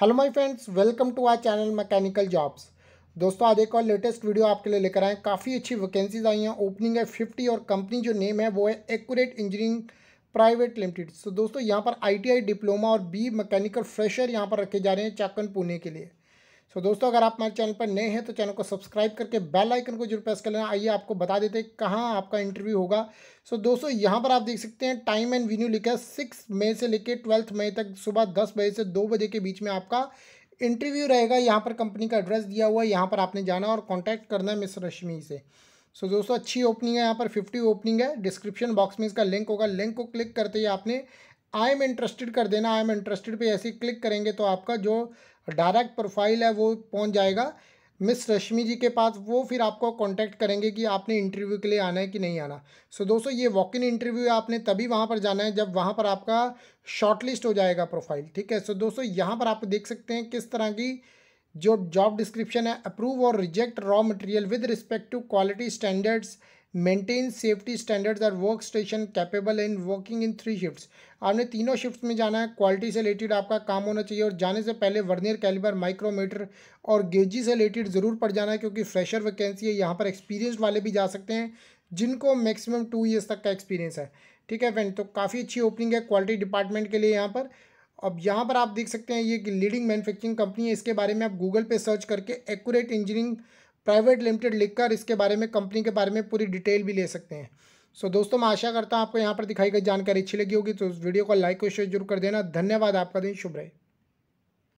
hello my friends welcome to our channel mechanical jobs दोस्तों आज एक और लेटेस्ट वीडियो आपके लिए लेकर आए काफ़ी अच्छी वैकेंसीज आई हैं ओपनिंग है फिफ्टी और कंपनी जो नेम है वो है accurate engineering private limited so दोस्तों यहाँ पर आईटीआई डिप्लोमा और बी मैकेनिकल फ्रेशर यहाँ पर रखे जा रहे हैं चाकन पुणे के लिए सो दोस्तों अगर आप हमारे चैनल पर नए हैं तो चैनल को सब्सक्राइब करके बेल आइकन को जरूर प्रेस कर लेना आइए आपको बता देते हैं कहाँ आपका इंटरव्यू होगा सो so, दोस्तों यहाँ पर आप देख सकते हैं टाइम एंड वीन्यू लिखा है सिक्स मई से लेकर ट्वेल्थ मई तक सुबह दस बजे से दो बजे के बीच में आपका इंटरव्यू रहेगा यहाँ पर कंपनी का एड्रेस दिया हुआ है यहाँ पर आपने जाना और कॉन्टैक्ट करना है मिस रश्मि से सो so, दोस्तों अच्छी ओपनिंग है यहाँ पर फिफ्टी ओपनिंग है डिस्क्रिप्शन बॉक्स में इसका लिंक होगा लिंक को क्लिक करते ही आपने आई एम इंटरेस्टेड कर देना आई एम इंटरेस्टेड पे ऐसे क्लिक करेंगे तो आपका जो डायरेक्ट प्रोफाइल है वो पहुंच जाएगा मिस रश्मि जी के पास वो फिर आपको कांटेक्ट करेंगे कि आपने इंटरव्यू के लिए आना है कि नहीं आना सो so, दोस्तों ये वॉक इन इंटरव्यू है आपने तभी वहाँ पर जाना है जब वहाँ पर आपका शॉर्टलिस्ट हो जाएगा प्रोफाइल ठीक है सो so, दोस्तों यहाँ पर आप देख सकते हैं किस तरह की जो जॉब डिस्क्रिप्शन है अप्रूव और reject raw material with respect to quality standards maintain safety standards और work station capable in working in three shifts आपने तीनों शिफ्ट में जाना है क्वालिटी से रिलेटेड आपका काम होना चाहिए और जाने से पहले वर्नियर कैलिबर माइक्रोमीटर और गेजी से रिलेटेड ज़रूर पड़ जाना है क्योंकि फ्रेशर वैकेंसी है यहाँ पर एक्सपीरियंस वाले भी जा सकते हैं जिनको मैक्सिमम टू ईयर्स तक का एक्सपीरियंस है ठीक है फ्रेंड तो काफ़ी अच्छी ओपनिंग है क्वालिटी डिपार्टमेंट के लिए यहाँ पर अब यहाँ पर आप देख सकते हैं ये लीडिंग मैन्युफैक्चरिंग कंपनी है इसके बारे में आप गूगल पे सर्च करके एक्यूरेट इंजीनियरिंग प्राइवेट लिमिटेड लिखकर इसके बारे में कंपनी के बारे में पूरी डिटेल भी ले सकते हैं सो so, दोस्तों मैं आशा करता हूँ आपको यहाँ पर दिखाई गई जानकारी अच्छी लगी होगी तो वीडियो को लाइक और शेयर जरूर कर देना धन्यवाद आपका दिन शुभ रहे